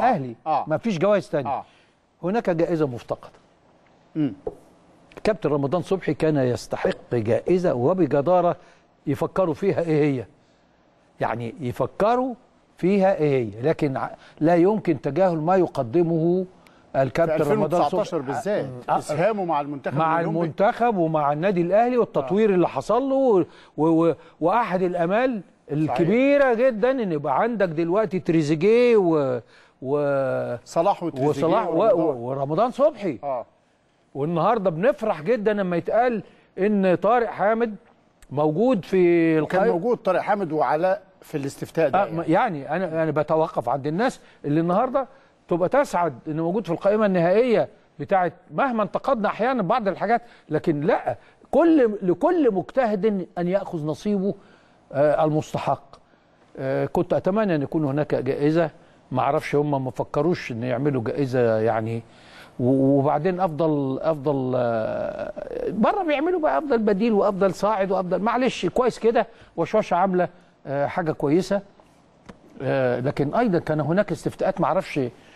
الاهلي آه. ما فيش جوائز ثانيه آه. هناك جائزه مفتقده امم كابتن رمضان صبحي كان يستحق جائزه وبجداره يفكروا فيها ايه هي يعني يفكروا فيها ايه هي لكن لا يمكن تجاهل ما يقدمه الكابتن رمضان صبحي 2019 بالذات آه. آه. اسهامه مع المنتخب مع المنتخب ومع النادي الاهلي والتطوير آه. اللي حصل له واحد الامال الكبيره صحيح. جدا ان يبقى عندك دلوقتي تريزيجيه و و صلاح وتريزيجيه وصلاح ورمضان, و... ورمضان صبحي اه والنهارده بنفرح جدا لما يتقال ان طارق حامد موجود في القائمه كان موجود طارق حامد وعلاء في الاستفتاء ده آه يعني. يعني انا انا بتوقف عند الناس اللي النهارده تبقى تسعد ان موجود في القائمه النهائيه بتاعه مهما انتقدنا احيانا بعض الحاجات لكن لا كل لكل مجتهد ان ياخذ نصيبه آه، المستحق آه، كنت اتمنى ان يكون هناك جائزه ما اعرفش هم ما فكروش ان يعملوا جائزه يعني وبعدين افضل افضل آه، بره بيعملوا بقى افضل بديل وافضل صاعد وافضل معلش كويس كده وشوشه عامله حاجه كويسه لكن ايضا كان هناك استفتاءات ما اعرفش